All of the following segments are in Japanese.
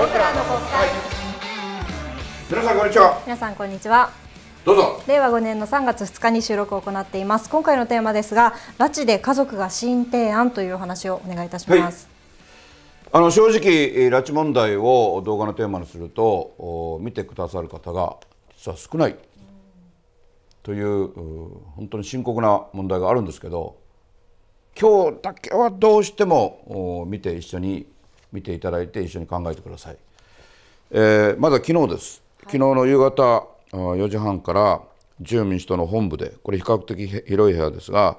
僕らの国会皆さんこんにちは皆さんこんにちはどうぞ令和5年の3月2日に収録を行っています今回のテーマですが拉致で家族が新提案というお話をお願いいたします、はい、あの正直拉致問題を動画のテーマにすると見てくださる方が実は少ないという本当に深刻な問題があるんですけど今日だけはどうしても見て一緒に見ていただいて一緒に考えてください、えー、まずは昨日です昨日の夕方4時半から自由民主党の本部でこれ比較的広い部屋ですが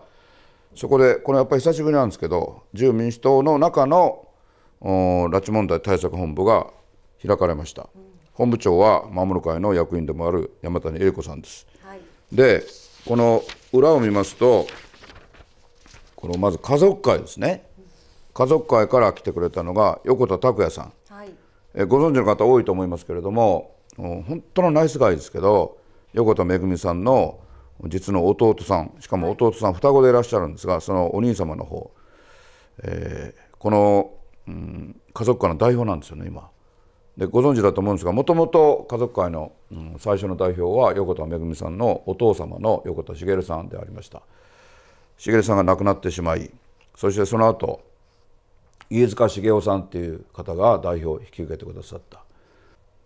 そこでこれやっぱり久しぶりなんですけど自由民主党の中の拉致問題対策本部が開かれました、本部長は守る会の役員でもある山谷英子さんです、はい、でこの裏を見ますとこのまず家族会ですね家族会から来てくれたのが横田拓也さん、はい、えご存知の方多いと思いますけれども本当のナイスガイですけど横田めぐみさんの実の弟さんしかも弟さん双子でいらっしゃるんですがそのお兄様の方、えー、この、うん、家族会の代表なんですよね今。でご存知だと思うんですがもともと家族会の、うん、最初の代表は横田めぐみさんのお父様の横田茂さんでありました茂さんが亡くなってしまいそしてその後飯塚茂雄さんっていう方が代表を引き受けてくださった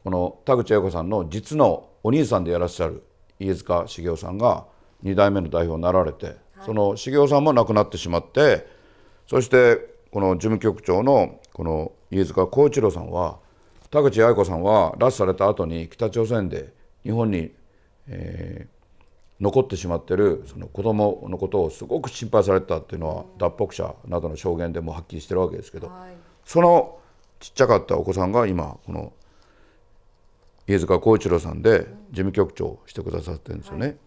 この田口英子さんの実のお兄さんでいらっしゃる飯塚茂雄さんが2代目の代表になられて、はい、その茂雄さんも亡くなってしまってそしてこの事務局長のこの飯塚幸一郎さんは田口八重子さんは拉致された後に北朝鮮で日本に、え残ってしまってるその子供のことをすごく心配されたっていうのは脱北者などの証言でもはっきりしてるわけですけど、はい、そのちっちゃかったお子さんが今この家塚光一郎さんで事務局長をしてくださってるんですよね。はい、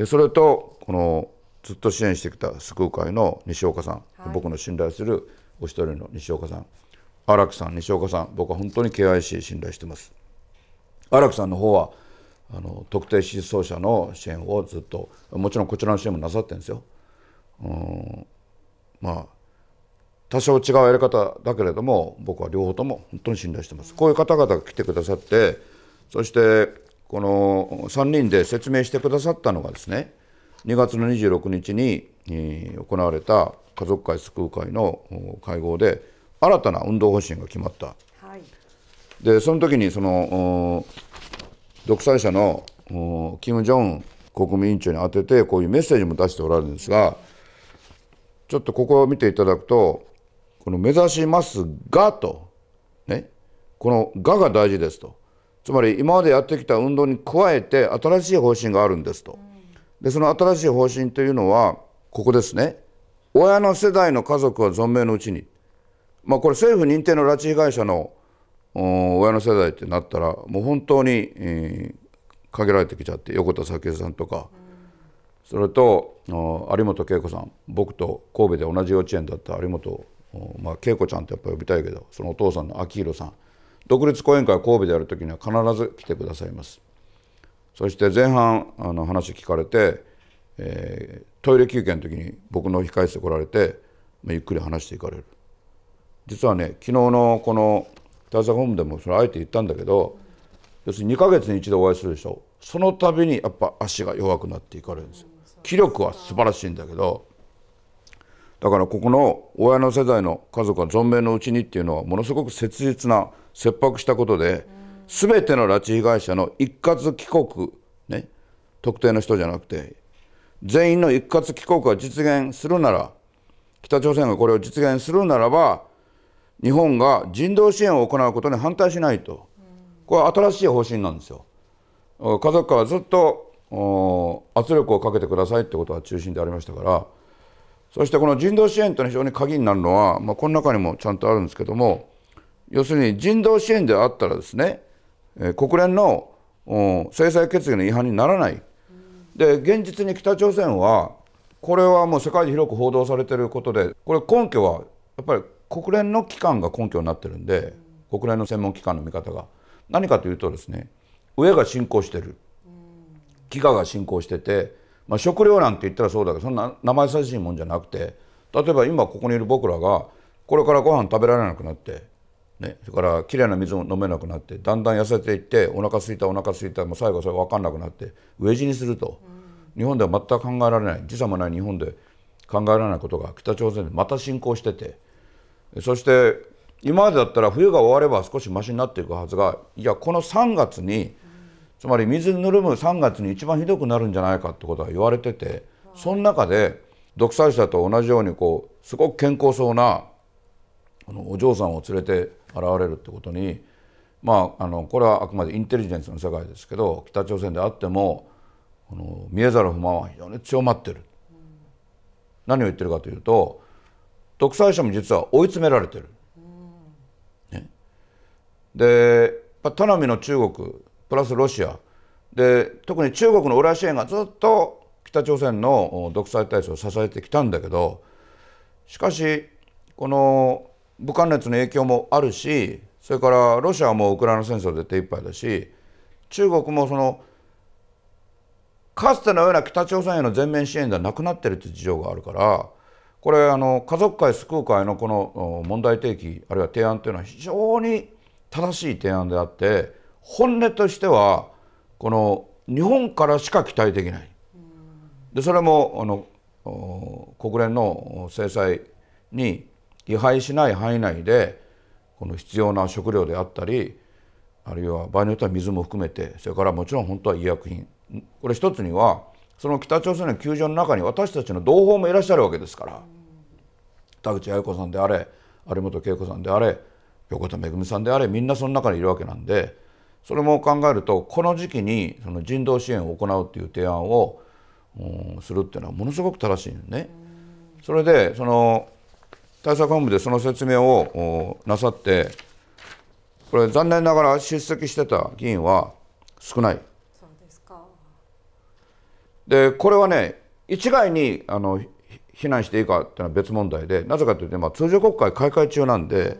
でそれとこのずっと支援してきた救う会の西岡さん、はい、僕の信頼するお一人の西岡さん荒木さん西岡さん僕は本当に敬愛し信頼してます。荒木さんの方はあの特定失踪者の支援をずっともちろんこちらの支援もなさってるんですよ。うんまあ多少違うやり方だけれども僕は両方とも本当に信頼してます。こういう方々が来てくださってそしてこの3人で説明してくださったのがですね2月の26日に行われた家族会救う会の会合で新たな運動方針が決まった、はい、でその時にその独裁者の金正恩国務委員長に宛ててこういうメッセージも出しておられるんですがちょっとここを見ていただくとこの「目指しますが」と、ね、この「が」が大事ですとつまり今までやってきた運動に加えて新しい方針があるんですとでその新しい方針というのはここですね親の世代の家族は存命のうちに、まあ、これ政府認定の拉致被害者の親の世代ってなったらもう本当に、えー、限られてきちゃって横田早紀江さんとか、それと有本恵子さん僕と神戸で同じ幼稚園だった有本、まあ、恵子ちゃんってやっぱ呼びたいけどそのお父さんの昭弘さん独立講演会神戸でやる時には必ず来てくださいます。そして前半あの話聞かれて、えー、トイレ休憩の時に僕の控え室来られて、まあ、ゆっくり話していかれる。実はね昨日のこの太宰本部でもそれあえて言ったんだけど要するに2か月に一度お会いするでしょその度にやっぱ足が弱くなっていかれるんですよ気力は素晴らしいんだけどだからここの親の世代の家族は存命のうちにっていうのはものすごく切実な切迫したことで全ての拉致被害者の一括帰国ね特定の人じゃなくて全員の一括帰国が実現するなら北朝鮮がこれを実現するならば日本が人道支援を行うことに反対しないとこれは新しい方針なんですよ。家族からずっと圧力をかけてくださいってことが中心でありましたからそしてこの人道支援というのは非常に鍵になるのは、まあ、この中にもちゃんとあるんですけども要するに人道支援であったらですね国連の制裁決議の違反にならない。で現実に北朝鮮はこれはもう世界で広く報道されていることでこれ根拠はやっぱり国連の機関が根拠になってるんで国連の専門機関の見方が何かというとですね上が進行してる飢餓が進行してて、まあ、食料なんて言ったらそうだけどそんな生優しいもんじゃなくて例えば今ここにいる僕らがこれからご飯食べられなくなって、ね、それからきれいな水を飲めなくなってだんだん痩せていってお腹すいたお腹すいたもう最後それ分かんなくなって飢え死にすると、日本では全く考えられない時差もない日本で考えられないことが北朝鮮でまた進行してて。そして今までだったら冬が終われば少しましになっていくはずがいやこの3月につまり水にぬるむ3月に一番ひどくなるんじゃないかってことは言われててその中で独裁者と同じようにこうすごく健康そうなあのお嬢さんを連れて現れるってことにまああのこれはあくまでインテリジェンスの世界ですけど北朝鮮であってもあの見えざる不満は非常に強まってる。何を言ってるかというと独裁者も実は追い詰められてる。ね、で頼みの中国プラスロシアで特に中国の裏支援がずっと北朝鮮の独裁体制を支えてきたんだけどしかしこの武漢熱の影響もあるしそれからロシアもウクライナ戦争で手一杯だし中国もそのかつてのような北朝鮮への全面支援ではなくなってるって事情があるからこれあの家族会救う会のこの問題提起あるいは提案というのは非常に正しい提案であって本音としてはこの日本からしか期待できない。でそれもあの国連の制裁に違反しない範囲内でこの必要な食料であったりあるいは場合によっては水も含めてそれからもちろん本当は医薬品これ一つにはその北朝鮮の球場の中に私たちの同胞もいらっしゃるわけですから、田口八重子さんであれ有本恵子さんであれ横田めぐみさんであれみんなその中にいるわけなんでそれも考えるとこの時期にその人道支援を行うっていう提案を、するっていうのはものすごく正しいね。それでその対策本部でその説明をなさってこれ残念ながら出席してた議員は少ないでこれはね一概にあの避難していいかというのは別問題でなぜかというと、まあ、通常国会開会中なんで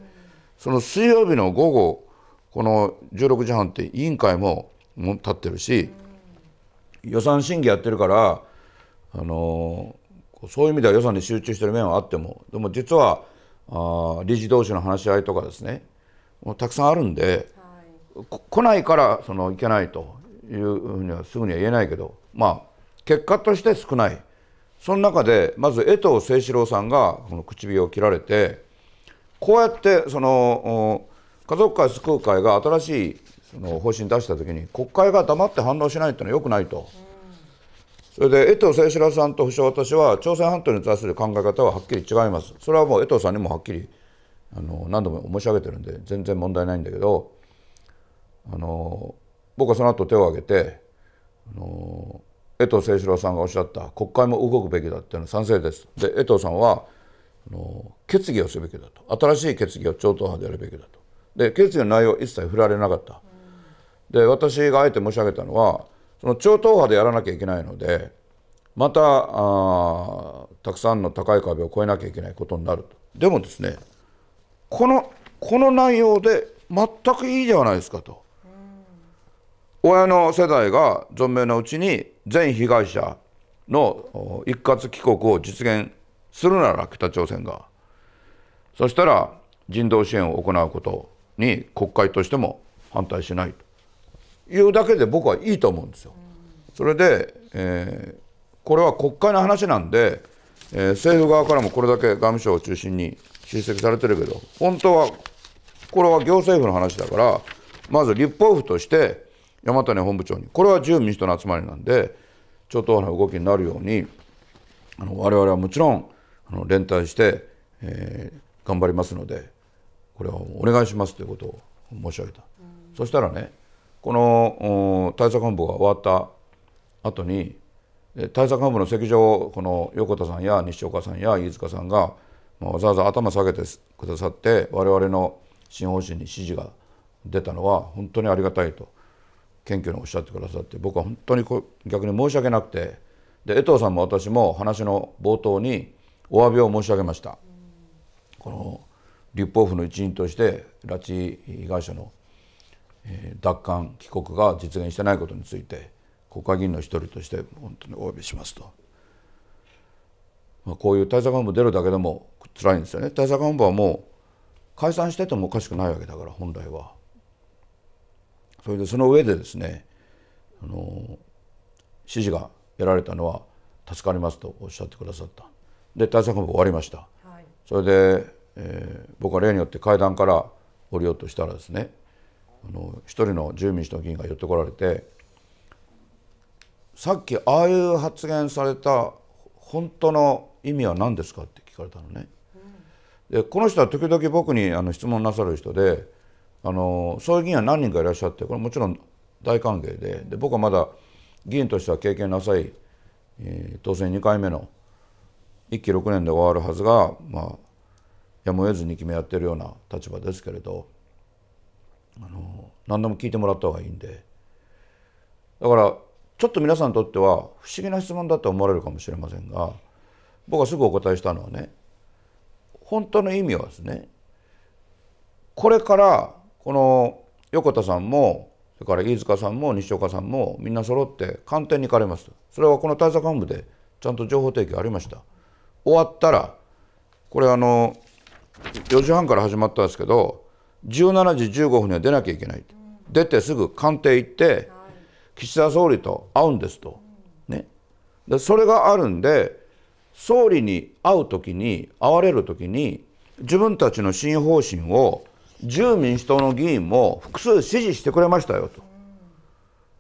その水曜日の午後この16時半って委員会もも立ってるし予算審議やってるからあのそういう意味では予算に集中してる面はあってもでも実はあ理事同士の話し合いとかですねもうたくさんあるんで、はい、来ないからそのいけないというふうにはすぐには言えないけどまあ結果として少ないその中でまず江藤清志郎さんがこの唇を切られてこうやってその家族会救う会が新しいその方針出した時に国会が黙って反応しないっていうのはよくないと。それで江藤清志郎さんと保証私は朝鮮半島に対する考え方ははっきり違います。それはもう江藤さんにもはっきりあの何度も申し上げてるんで全然問題ないんだけどあの僕はその後手を挙げてあの江藤清志郎さんがおっしゃった国会も動くべきだっていうのは賛成ですで江藤さんはあの決議をすべきだと新しい決議を超党派でやるべきだとで決議の内容一切振られなかった、で私があえて申し上げたのはその超党派でやらなきゃいけないのでまたあたくさんの高い壁を越えなきゃいけないことになるとでもですねこのこの内容で全くいいではないですかと親の世代が存命のうちに全被害者の一括帰国を実現するなら北朝鮮がそしたら人道支援を行うことに国会としても反対しないというだけで僕はいいと思うんですよ。それで、えー、これは国会の話なんで、えー、政府側からもこれだけ外務省を中心に出席されてるけど本当はこれは行政府の話だからまず立法府として大和本部長にこれは自由民主党の集まりなんで超党派の動きになるようにあの我々はもちろんあの連帯して、えー、頑張りますのでこれはお願いしますということを申し上げた、うん、そしたらねこの対策本部が終わった後に対策本部の席上この横田さんや西岡さんや飯塚さんがわざわざ頭下げてくださって我々の新方針に指示が出たのは本当にありがたいと。謙虚におっしゃってくださって僕は本当にこ逆に申し訳なくてで江藤さんも私も話の冒頭にお詫びを申し上げました。この立法府の一員として拉致被害者の奪還帰国が実現してないことについて国会議員の一人として本当にお詫びしますと、まあ、こういう対策本部出るだけでも辛いんですよね対策本部はもう解散しててもおかしくないわけだから本来はそれでその上でですねあの指示がやられたのは助かりますとおっしゃってくださったで対策本部終わりました、はい、それで、えー、僕は例によって階段から降りようとしたらですねあの一人の住民主党議員が寄ってこられてさっきああいう発言された本当の意味は何ですかって聞かれたのね。でこの人は時々僕にあの質問なさる人であのそういう議員は何人かいらっしゃってこれもちろん大歓迎でで僕はまだ議員としては経験なさい、えー、当選2回目の1期6年で終わるはずが、まあ、やむを得ずに決めやってるような立場ですけれどあの何でも聞いてもらった方がいいんでだからちょっと皆さんにとっては不思議な質問だと思われるかもしれませんが僕はすぐお答えしたのはね本当の意味はですねこれからこの横田さんもそれから飯塚さんも西岡さんもみんな揃って官邸に行かれますそれはこの対策本部でちゃんと情報提供ありました終わったらこれあの4時半から始まったんですけど17時15分には出なきゃいけない、出てすぐ官邸行って、岸田総理と会うんですと、ねでそれがあるんで総理に会う時に会われる時に自分たちの新方針を自由民主党の議員も複数支持してくれましたよと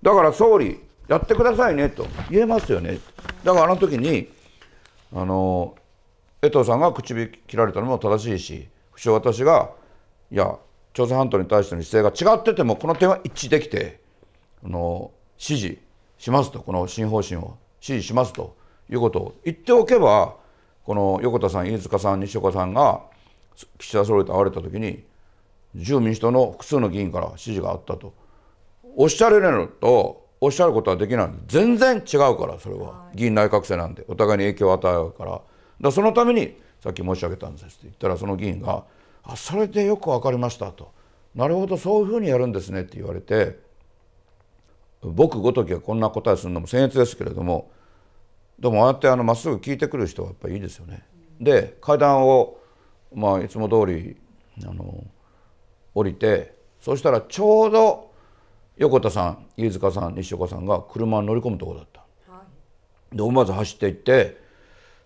だから総理やってくださいねと言えますよねだからあの時にあの江藤さんが口唇切られたのも正しいし不詳私がいや朝鮮半島に対しての姿勢が違っててもこの点は一致できてあの支持しますとこの新方針を支持しますということを言っておけばこの横田さん飯塚さん西岡さんが岸田総理と会われた時に自由民主党の複数の議員から指示があったとおっしゃれるのとおっしゃることはできない全然違うからそれは、議員内閣制なんでお互いに影響を与えるからだそのためにさっき申し上げたんですって言ったらその議員が「あそれでよく分かりました」と「なるほどそういうふうにやるんですね」って言われて僕ごときがこんな答えするのも僭越ですけれどもでもああやってあのまっすぐ聞いてくる人はやっぱりいいですよね。で会談をまあいつも通りあの降りてそしたらちょうど横田さん飯塚さん西岡さんが車に乗り込むとこだった、はい、で思わず走っていって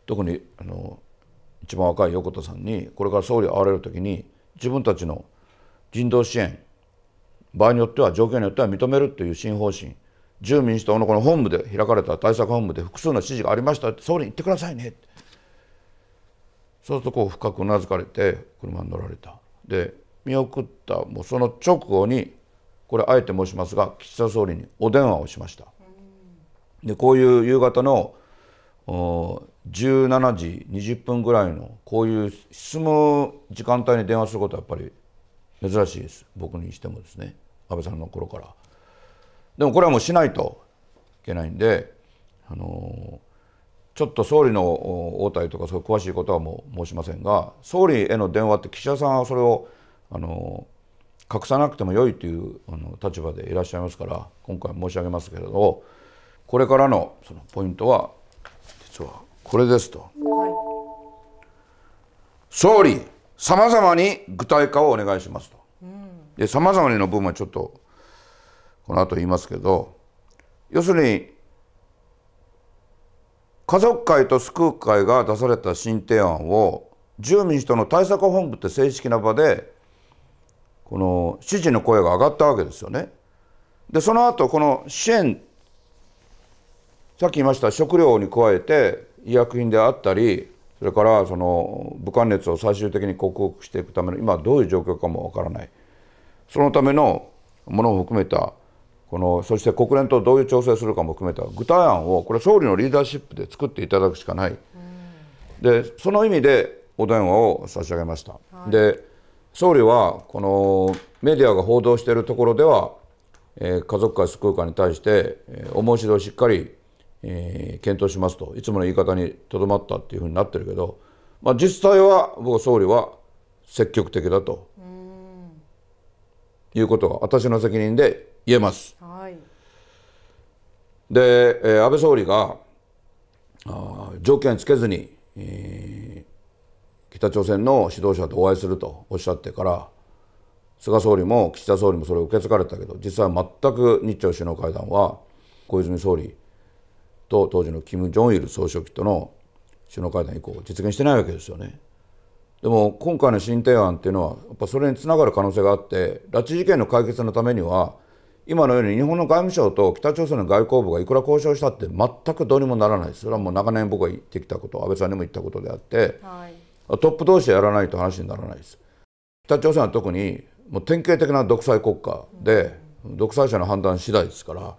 特にあの一番若い横田さんにこれから総理会われる時に自分たちの人道支援場合によっては条件によっては認めるという新方針住民主党のこの本部で開かれた対策本部で複数の指示がありましたって総理に言ってくださいねそうするとこう深くうなずかれて車に乗られたで見送ったもうその直後にこれあえて申しますが岸田総理にお電話をしました。でこういう夕方の17時20分ぐらいのこういう進む時間帯に電話することはやっぱり珍しいです僕にしてもですね安倍さんの頃から。でもこれはもうしないといけないんで、あのちょっと総理の応対とかそういう詳しいことはもう申しませんが総理への電話って岸田さんはそれをあの隠さなくても良いというあの立場でいらっしゃいますから今回申し上げますけれどこれからのそのポイントは実はこれですと、はい、総理さまざまに具体化をお願いしますと、でさまざまにの部分はちょっとこの後言いますけど要するに家族会と救う会が出された新提案を住民主との対策本部って正式な場でこの指示の声が上がったわけですよね。でその後この支援さっき言いました食料に加えて医薬品であったりそれからその武漢熱を最終的に克服していくための今どういう状況かもわからないそのためのものを含めたこのそして国連とどういう調整するかも含めた具体案をこれ総理のリーダーシップで作っていただくしかない、でその意味でお電話を差し上げました。はい、で総理はこのメディアが報道しているところでは、えー、家族会救う会に対して、えー、お申し出をしっかり、えー、検討しますといつもの言い方にとどまったっていうふうになってるけど、まあ、実際は僕総理は積極的だということが私の責任で言えます。はい、で、えー、安倍総理があ条件つけずに、えー北朝鮮の指導者とお会いするとおっしゃってから菅総理も岸田総理もそれを受け継がれたけど実は全く日朝首脳会談は小泉総理と当時の金正日総書記との首脳会談以降実現してないわけですよね。でも今回の新提案っていうのはやっぱそれにつながる可能性があって拉致事件の解決のためには今のように日本の外務省と北朝鮮の外交部がいくら交渉したって全くどうにもならないそれはもう長年僕が言ってきたこと安倍さんにも言ったことであって、はい、トップ同士やらないと話にならないです北朝鮮は特にもう典型的な独裁国家で、独裁者の判断次第ですから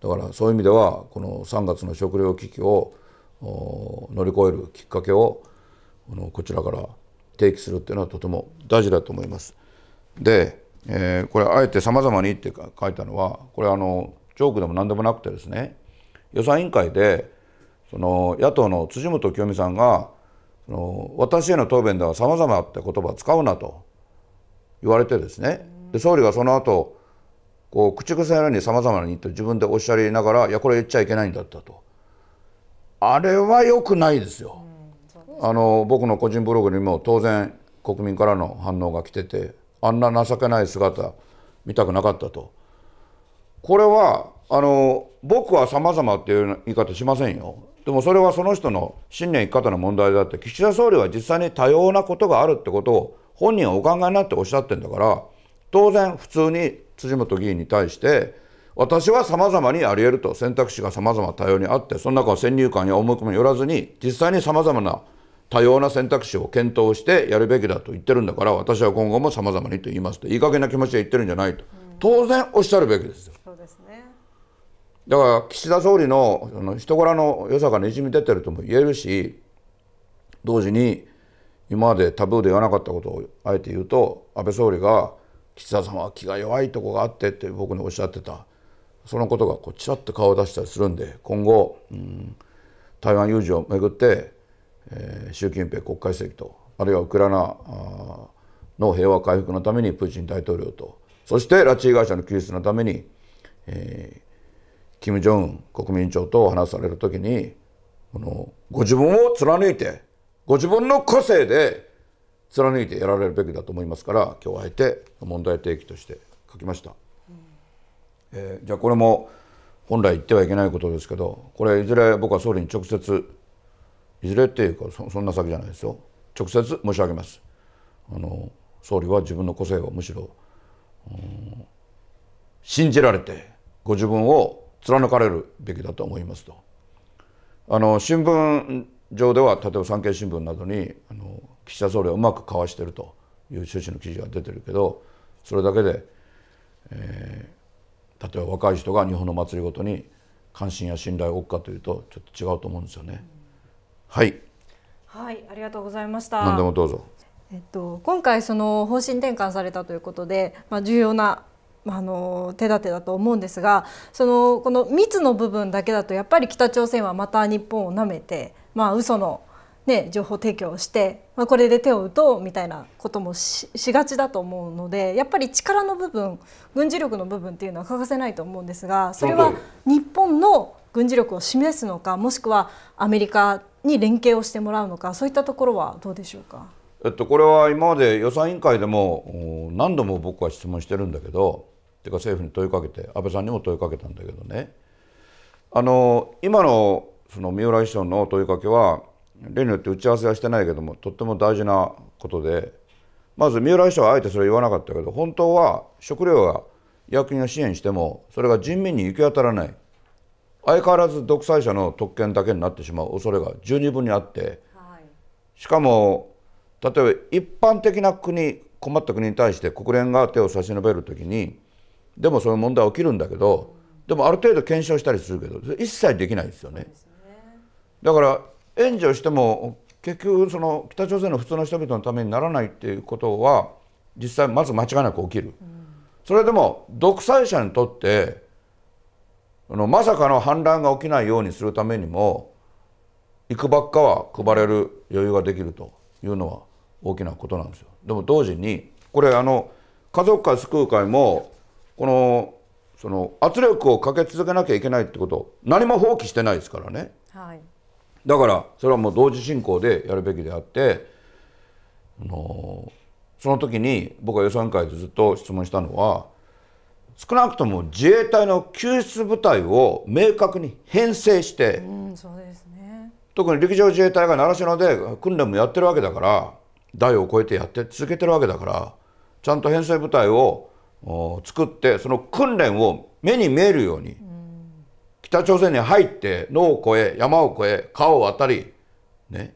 だからそういう意味ではこの3月の食糧危機を乗り越えるきっかけをこちらから提起するっていうのはとても大事だと思います。で、えー、これあえて「さまざまに」って書いたのはこれあのチョークでも何でもなくてですね予算委員会でその野党の辻元清美さんがその私への答弁ではさまざまって言葉を使うなと言われてですねで総理がその後こう口癖のようにさまざまにと自分でおっしゃりながらいやこれ言っちゃいけないんだったとあれは良くないですよ。あの僕の個人ブログにも当然国民からの反応が来ててあんな情けない姿見たくなかったとこれはあの僕は様々っていう言い方しませんよでもそれはその人の信念生き方の問題であって岸田総理は実際に多様なことがあるってことを本人はお考えになっておっしゃってんだから当然普通に辻元議員に対して私は様々にあり得ると選択肢が様々多様にあってその中は先入観や思い込みによらずに実際に様々な多様な選択肢を検討してやるべきだと言ってるんだから私は今後も様々にと言いますといい加減な気持ちで言ってるんじゃないと、当然おっしゃるべきですよ。そうですねだから岸田総理のその人柄の良さがにじみ出てるとも言えるし同時に今までタブーで言わなかったことをあえて言うと安倍総理が岸田さんは気が弱いとこがあってって僕におっしゃってたそのことがこうちらっと顔を出したりするんで今後、うん、台湾有事をめぐって、えー、習近平国家主席とあるいはウクライナの平和回復のためにプーチン大統領とそして拉致被害者の救出のために、えー、金正恩国民長と話されるときにこのご自分を貫いてご自分の個性で貫いてやられるべきだと思いますから今日あえて問題提起として書きました、うえー、じゃあこれも本来言ってはいけないことですけどこれいずれ僕は総理に直接いずれっていうかそんな先じゃないですよ直接申し上げますあの総理は自分の個性をむしろ、うん、信じられてご自分を貫かれるべきだと思いますと。あの新聞上では例えば産経新聞などにあの岸田総理はうまくかわしているという趣旨の記事が出てるけどそれだけで、えー、例えば若い人が日本の祭りごとに関心や信頼を置くかというとちょっと違うと思うんですよね。はい、はい、ありがとうございました。何でもどうぞ。えっと今回その方針転換されたということで、まあ重要なあの手立てだと思うんですがそのこの密の部分だけだとやっぱり北朝鮮はまた日本をなめて、まあ嘘のね、情報提供をして、まあ、これで手を打とうみたいなこともしがちだと思うのでやっぱり力の部分軍事力の部分っていうのは欠かせないと思うんですがそれは日本の軍事力を示すのかもしくはアメリカに連携をしてもらうのかそういったところはどうでしょうか、えっと、これは今まで予算委員会でも何度も僕は質問してるんだけどていうか政府に問いかけて安倍さんにも問いかけたんだけどねあの今のその三浦秘書の問いかけは例によって打ち合わせはしてないけどもとっても大事なことでまず三浦秘書はあえてそれ言わなかったけど本当は食料や薬品を支援してもそれが人民に行き当たらない相変わらず独裁者の特権だけになってしまう恐れが十二分にあって、はい、しかも例えば一般的な国困った国に対して国連が手を差し伸べるときにでもそういう問題は起きるんだけどでもある程度検証したりするけど一切できないですよね。だから援助しても結局その北朝鮮の普通の人々のためにならないっていうことは実際まず間違いなく起きる、それでも独裁者にとってあのまさかの反乱が起きないようにするためにも行くばっかは配れる余裕ができるというのは大きなことなんですよ。でも同時にこれあの家族会救う会もこのその圧力をかけ続けなきゃいけないってこと何も放棄してないですからね、はい、だからそれはもう同時進行でやるべきであってのその時に僕は予算会でずっと質問したのは少なくとも自衛隊の救出部隊を明確に編成して、うんそうですね、特に陸上自衛隊が習志野で訓練もやってるわけだから台を越えてやって続けてるわけだからちゃんと編成部隊を作ってその訓練を目に見えるように、北朝鮮に入って野を越え山を越え川を渡り、ね、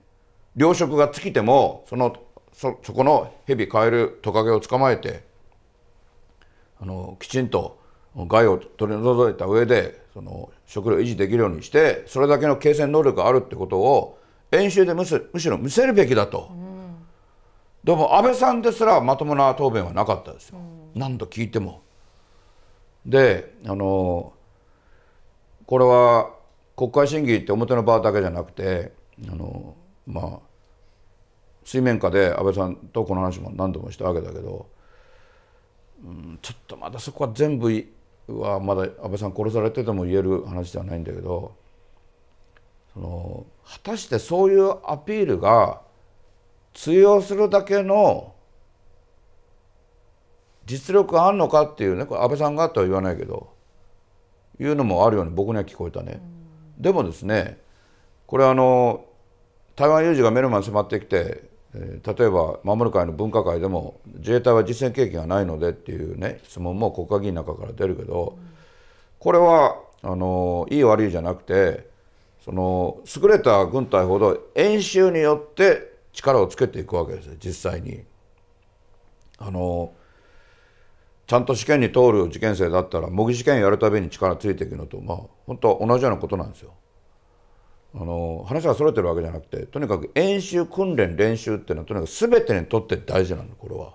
糧食が尽きてもそのそそこの蛇カエルトカゲを捕まえてあのきちんと害を取り除いた上でその食料維持できるようにしてそれだけの継戦能力があるってことを演習でむしろ見せるべきだと、うん、でも安倍さんですらまともな答弁はなかったですよ。うん何度聞いても。であのこれは国会審議って表の場だけじゃなくてあのまあ水面下で安倍さんとこの話も何度もしたわけだけど、うん、ちょっとまだそこは全部はまだ安倍さん殺されてても言える話ではないんだけどその果たしてそういうアピールが通用するだけの実力あんのかっていうねこれ安倍さんがとは言わないけどいうのもあるように僕には聞こえたね。でもですねこれあの台湾有事が目の前に迫ってきて、えー、例えば守る会の分科会でも自衛隊は実戦経験がないのでっていうね質問も国会議員の中から出るけど、これはあのいい悪いじゃなくてその優れた軍隊ほど演習によって力をつけていくわけですよ実際に。あのちゃんと試験に通る受験生だったら模擬試験やるたびに力ついていくのとまあ本当は同じようなことなんですよ。あの話がそれてるわけじゃなくてとにかく演習訓練練習っていうのはとにかく全てにとって大事なのこれは。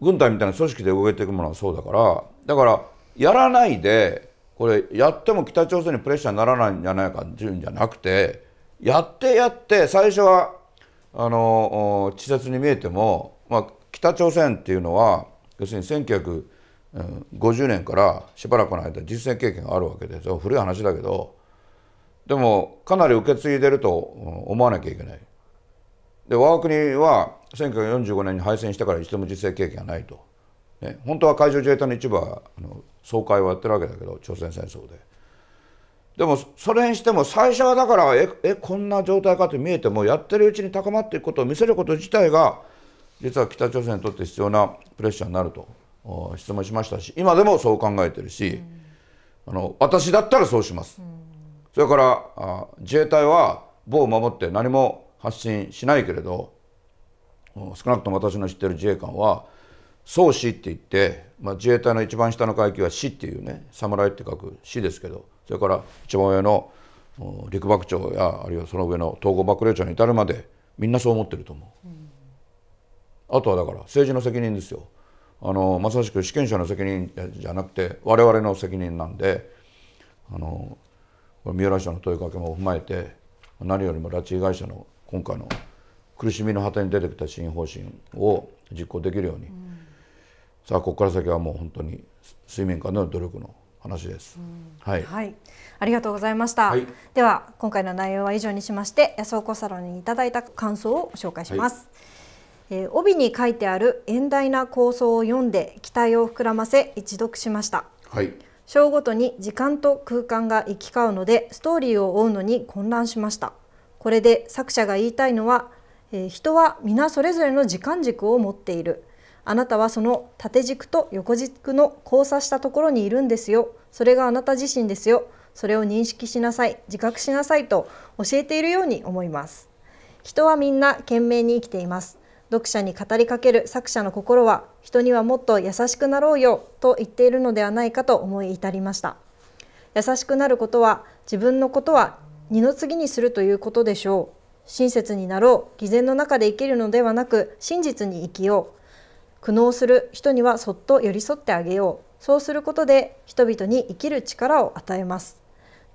軍隊みたいな組織で動いていくものはそうだからだからやらないでこれやっても北朝鮮にプレッシャーにならないんじゃないかっていうんじゃなくてやってやって最初はあの稚拙に見えても、まあ、北朝鮮っていうのは要するに1950年からしばらくの間実践経験があるわけです古い話だけどでもかなり受け継いでると思わなきゃいけない。で我が国は1945年に敗戦してから一度も実践経験がないと、ね、本当は海上自衛隊の一部はあの総会をやってるわけだけど朝鮮戦争で。でもそれにしても最初はだからええこんな状態かって見えてもやってるうちに高まっていくことを見せること自体が実は北朝鮮にとって必要なプレッシャーになると質問しましたし今でもそう考えてるし、うん、あの私だったらそうします、うん、それからあ自衛隊は棒を守って何も発信しないけれど少なくとも私の知ってる自衛官は総司って言って、まあ、自衛隊の一番下の階級は死」っていうね侍って書く死」ですけどそれから一番上の陸幕長やあるいはその上の統合幕僚長に至るまでみんなそう思ってると思う。うんあとはだから政治の責任ですよあのまさしく主権者の責任じゃなくて我々の責任なんであの三浦市の問いかけも踏まえて何よりも拉致被害者の今回の苦しみの果てに出てきた新方針を実行できるように、うん、さあここから先はもう本当に水面下での努力の話です、うん、はい、はい、ありがとうございました、はい、では今回の内容は以上にしまして安岡サロンにいただいた感想を紹介します。はいえー、帯に書いてある遠大な構想を読んで期待を膨らませ一読しました、はい、章ごとに時間と空間が行き交うのでストーリーを追うのに混乱しましたこれで作者が言いたいのは、えー、人は皆それぞれの時間軸を持っているあなたはその縦軸と横軸の交差したところにいるんですよそれがあなた自身ですよそれを認識しなさい自覚しなさいと教えているように思います人はみんな懸命に生きています読者に語りかける作者の心は人にはもっと優しくなろうよと言っているのではないかと思い至りました優しくなることは自分のことは二の次にするということでしょう親切になろう偽善の中で生きるのではなく真実に生きよう苦悩する人にはそっと寄り添ってあげようそうすることで人々に生きる力を与えます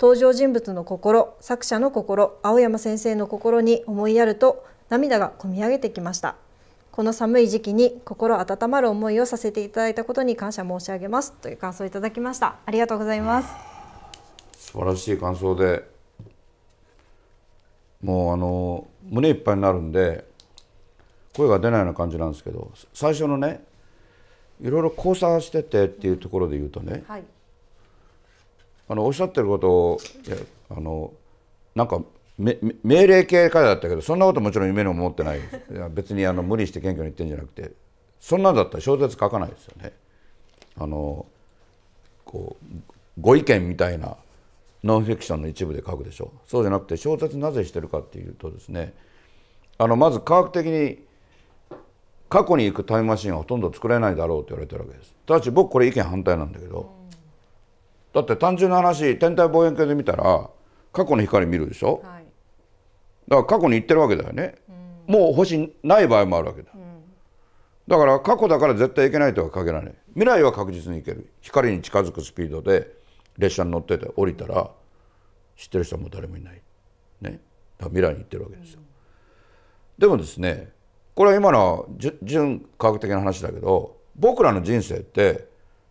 登場人物の心作者の心青山先生の心に思いやると涙がこみ上げてきましたこの寒い時期に心温まる思いをさせていただいたことに感謝申し上げますという感想をいただきましたありがとうございます素晴らしい感想でもうあの胸いっぱいになるんで声が出ないような感じなんですけど最初のねいろいろ交差しててっていうところで言うとね、はい、あのおっしゃってることをあのなんか命令系からだったけどそんなこともちろん夢にも思ってないで別にあの無理して謙虚に言ってんじゃなくてそんなんだったら小説書かないですよね。あのこうご意見みたいなノンフィクションの一部で書くでしょそうじゃなくて小説なぜしてるかっていうとですねあのまず科学的に過去に行くタイムマシンはほとんど作れないだろうと言われてるわけです。ただし僕これ意見反対なんだけど、だって単純な話天体望遠鏡で見たら過去の光見るでしょ、はいだから過去に言ってるわけだよね、うん、もう星ない場合もあるわけだ、うん、だから過去だから絶対いけないとは限らない未来は確実にいける光に近づくスピードで列車に乗ってて降りたら知ってる人はもう誰もいない、ね、だから未来に行ってるわけですよ、うん、でもですねこれは今のじ純科学的な話だけど僕らの人生って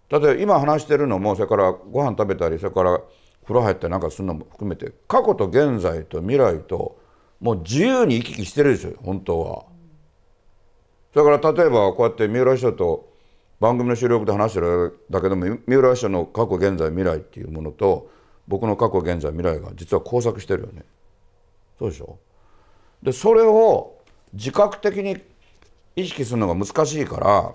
例えば今話してるのもそれからご飯食べたりそれから風呂入ってなんかするのも含めて過去と現在と未来ともう自由に行き来してるでしょ本当は。だから例えばこうやって三浦秘書と番組の収録で話してるだけでも三浦秘書の過去現在未来っていうものと僕の過去現在未来が実は交錯してるよね。そうでしょでそれを自覚的に意識するのが難しいから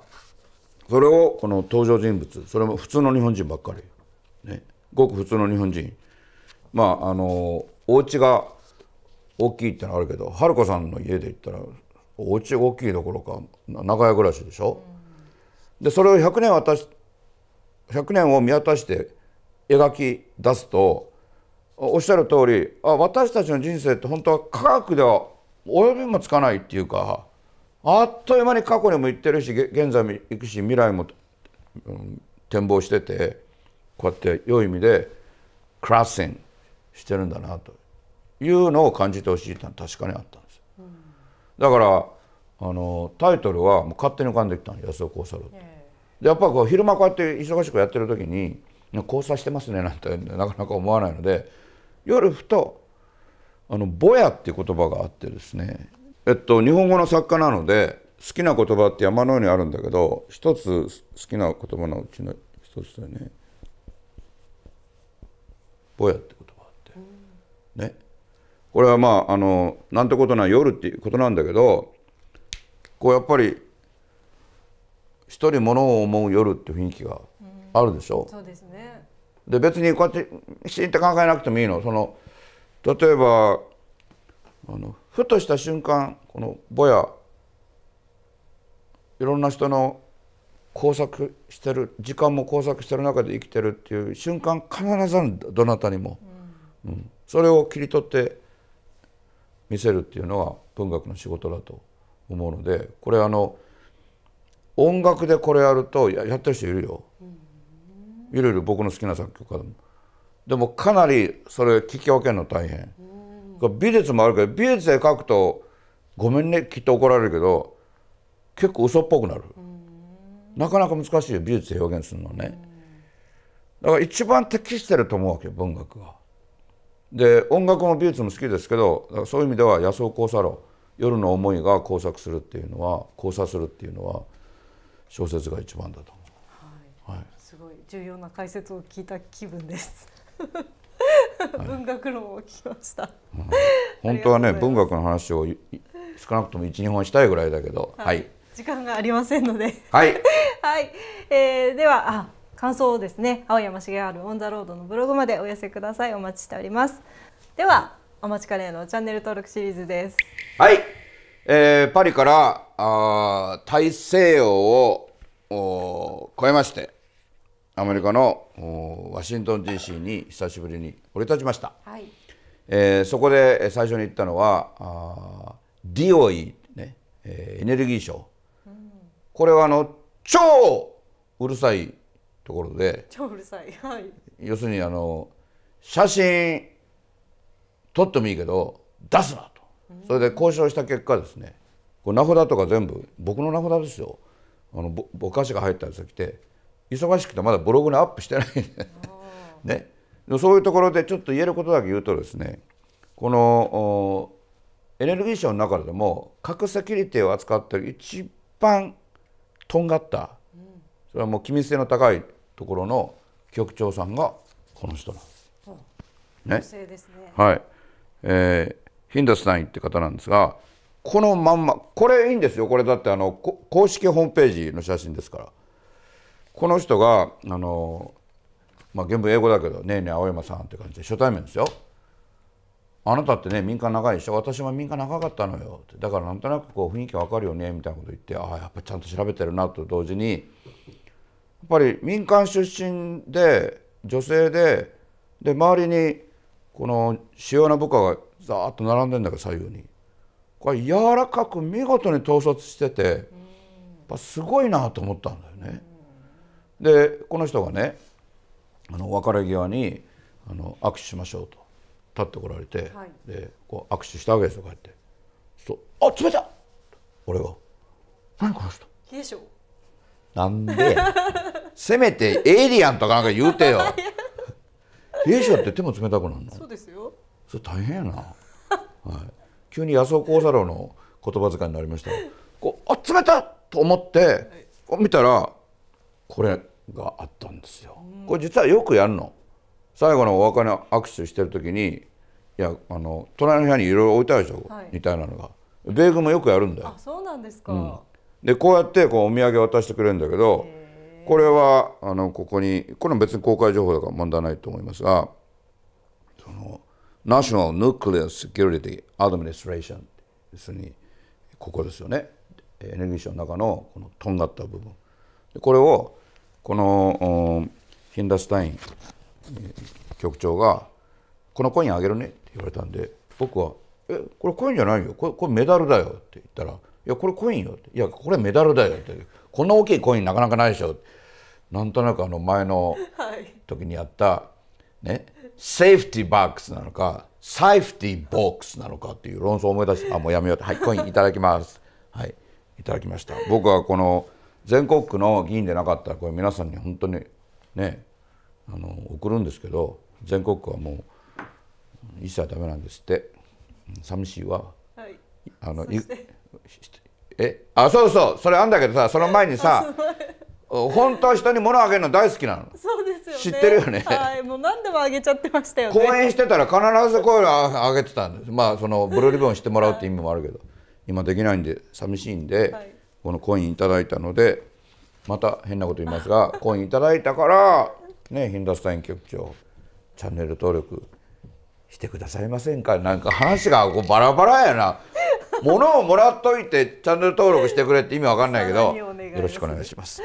それをこの登場人物それも普通の日本人ばっかり、ね、ごく普通の日本人まああのお家が大きいってのあるけど春子さんの家で言ったらお家大きいどころか長屋暮らしでしょ、うん、でそれを100年渡し100年を見渡して描き出すとおっしゃる通りあ私たちの人生って本当は科学では及びもつかないっていうかあっという間に過去にも行ってるし現在も行くし未来も、うん、展望しててこうやって良い意味でクラッシングしてるんだなというのを感じてほしいって確かにあったんですよ。だからあのタイトルはもう勝手に浮かんできたの安尾幸郎っでやっぱこう昼間こうやって忙しくやってる時に交差してますねなんてなかなか思わないので夜ふとあのぼや」っていう言葉があってですねえっと日本語の作家なので好きな言葉って山のようにあるんだけど一つ好きな言葉のうちの一つだよねぼや」って言葉あってねこれはまああのなんてことない夜っていうことなんだけどこうやっぱり一人ものを思う夜って雰囲気があるでしょ。うん、そうですねで別にこうやってきちんと考えなくてもいいの。その例えばあのふとした瞬間このぼやいろんな人の交錯してる時間も交錯してる中で生きてるっていう瞬間必ずあるどなたにも、うん、うん、それを切り取って見せるっていうのは文学の仕事だと思うのでこれあの音楽でこれやるとやってる人いるよ。いろいろ僕の好きな作曲家でも。でもかなりそれ聞き分けるの大変。美術もあるけど美術で書くとごめんねきっと怒られるけど結構嘘っぽくなる。なかなか難しいよ美術で表現するのね。だから一番適してると思うわけよ文学は。で音楽も美術も好きですけどそういう意味では野草交差路夜の思いが交錯するっていうのは交差するっていうのは小説が一番だと思う、はい、はい、すごい重要な解説を聞いた気分です。文学論を聞きました、はいうん、本当はね文学の話を少なくとも12本したいぐらいだけど、はい、はい、時間がありませんのではい、はいえー、ではあ感想をですね青山茂春オン・ザ・ロードのブログまでお寄せくださいお待ちしておりますではお待ちかねのチャンネル登録シリーズですはい、えー、パリからあ大西洋を越えましてアメリカのワシントン DC に久しぶりに降り立ちました、はいえー、そこで最初に行ったのはあ DOE、ねえー、エネルギー省、うん、これはあの超うるさいところで超うるさい、はい、要するにあの写真撮ってもいいけど出すなと、うん、それで交渉した結果ですねこう名札とか全部僕の名札ですよあのぼぼかしが入ったやつが来て忙しくてまだブログにアップしてないねそういうところでちょっと言えることだけ言うとですねこのエネルギー省の中でも核セキュリティを扱ってる一番とんがったそれはもう機密性の高いところの局長さんがこの人なんです。ね、女性ですねはい、えー、ヒンダスナインって方なんですがこのまんまこれいいんですよこれだってあの公式ホームページの写真ですからこの人があのまあ原文英語だけど「ねえねえ青山さん」って感じで初対面ですよ。あなたってね民間長いでしょ私も民間長かったのよだからなんとなくこう雰囲気わかるよねみたいなこと言ってああやっぱちゃんと調べてるなと同時にっぱり民間出身で女性でで周りにこの主要な部下がざーっと並んでんだけど左右にこれ柔らかく見事に統率しててやっぱすごいなと思ったんだよね。でこの人がねあの別れ際にあの握手しましょうと立ってこられて、はい、でこう握手したわけですよこうやって「そうあ冷たっ!」俺が「何この人」冷え性なんでせめてエイリアンとかなんか言うてよ冷笑って手も冷たくなるのそうですよそれ大変やな、はい、急に安尾幸太郎の言葉遣いになりましたこうあ冷たと思って、はい、見たらこれがあったんですよ、これ実はよくやるの最後のお別れの握手してる時にいやあの隣の部屋にいろいろ置いてあるでしょ、はい、みたいなのが米軍もよくやるんだよあそうなんですか、うんでこうやってこうお土産渡してくれるんだけどこれはあのここにこれは別に公開情報だから問題ないと思いますがそのナショナル・ヌク l ア・セキュリティ・アドミニストレーション要するにここですよねエネルギー省の中のこのとんがった部分これをこのヒンダスタイン局長が「このコインあげるね」って言われたんで僕は「えこれコインじゃないよこれこれメダルだよ」って言ったら「「いやこれコインよ」いやこれメダルだよ」って「こんな大きいコインなかなかないでしょ」なんとなくあの前の時にやったね、セーフティーバックスなのかサイフティーボックスなのかっていう論争を思い出してあもうやめようってはいコインいただきますはいいただきました僕はこの全国区の議員でなかったらこれ皆さんに本当にねあの送るんですけど全国区はもう一切ダメなんですって寂しいわ。はい、あのそしてえあそうそうそれあんだけどさその前にさ 本当は人に物あげるの大好きなのそうですよ、ね、知ってるよねはいもう何でもあげちゃってましたよ、ね、公演してたら必ず声をあげてたんですまあそのブルーリボンしてもらうって意味もあるけど、はい、今できないんで寂しいんで、はい、このコインいただいたのでまた変なこと言いますが コインいただいたからねヒンダスタイン局長チャンネル登録してくださいませんかなんか話がこうバラバラやな物をもらっといてチャンネル登録してくれって意味わかんないけどよろしくお願いします。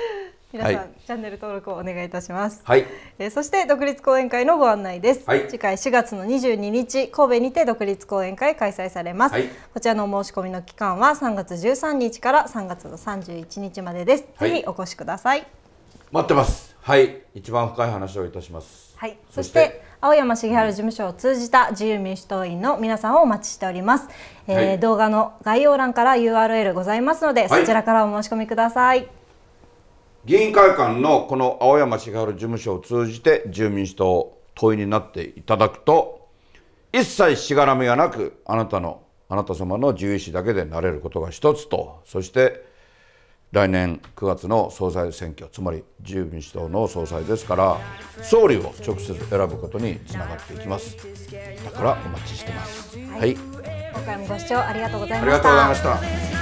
皆さん、はい、チャンネル登録をお願いいたします。はい。えー、そして独立講演会のご案内です。はい、次回4月の22日神戸にて独立講演会開催されます。はい、こちらの申し込みの期間は3月13日から3月の31日までです。ぜひお越しください。待ってます。はい。一番深い話をいたします。はい、そして青山茂春事務所を通じた自由民主党員の皆さんをお待ちしております、えー、動画の概要欄から URL ございますので、はい、そちらからお申し込みください議員会館のこの青山茂春事務所を通じて自由民主党党員になっていただくと一切しがらみがなくあなたのあなた様の自由意志だけでなれることが一つとそして来年9月の総裁選挙つまり自由民主党の総裁ですから総理を直接選ぶことにつながっていきますだからお待ちしてますはい、今回もご視聴ありがとうございました